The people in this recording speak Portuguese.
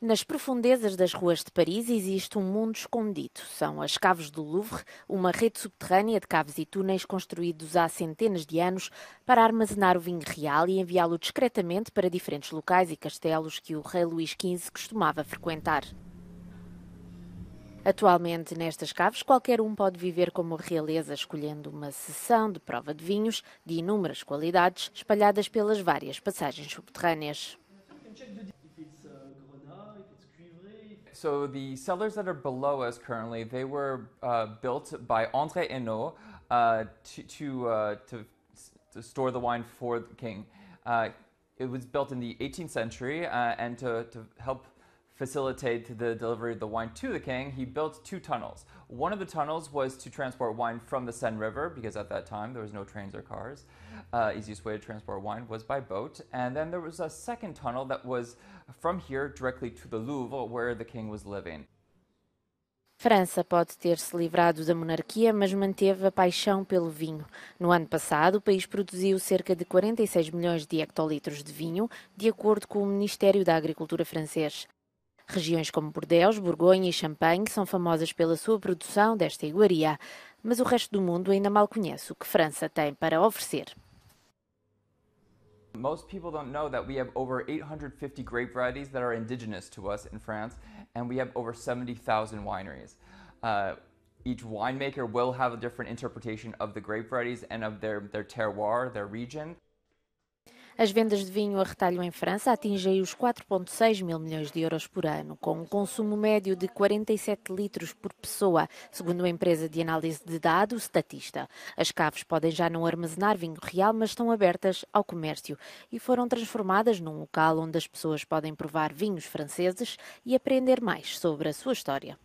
Nas profundezas das ruas de Paris existe um mundo escondido. São as caves do Louvre, uma rede subterrânea de caves e túneis construídos há centenas de anos para armazenar o vinho real e enviá-lo discretamente para diferentes locais e castelos que o rei Luís XV costumava frequentar. Atualmente, nestas caves, qualquer um pode viver como realeza, escolhendo uma sessão de prova de vinhos de inúmeras qualidades espalhadas pelas várias passagens subterrâneas. so the cellars that are below us currently, they were uh, built by André Hainaut uh, to, to, uh, to, to, store the wine for the king. Uh, it was built in the 18th century uh, and to, to help facilitate the delivery of the wine to the king, he built two tunnels. One of the tunnels was to transport wine from the Seine River, because at that time there was no trains or cars. Uh, easiest way to transport wine was by boat. And then there was a second tunnel that was from here directly to the Louvre, where the king was living. França pode ter-se livrado da monarquia, mas manteve a paixão pelo vinho. No ano passado, o país produziu cerca de 46 milhões de hectolitros de vinho, de acordo com o Ministério da Agricultura francês. Regiões como Bordeaux, Borgonha e Champagne são famosas pela sua produção desta iguaria, mas o resto do mundo ainda mal conhece o que França tem para oferecer. Most people don't know that we have over 850 grape varieties that are indigenous to us in France, and we have over 70,000 wineries. Uh, each winemaker will have a different interpretation of the grape varieties and of their, their terroir, their region. As vendas de vinho a retalho em França atingem os 4,6 mil milhões de euros por ano, com um consumo médio de 47 litros por pessoa, segundo a empresa de análise de dados Statista. As caves podem já não armazenar vinho real, mas estão abertas ao comércio e foram transformadas num local onde as pessoas podem provar vinhos franceses e aprender mais sobre a sua história.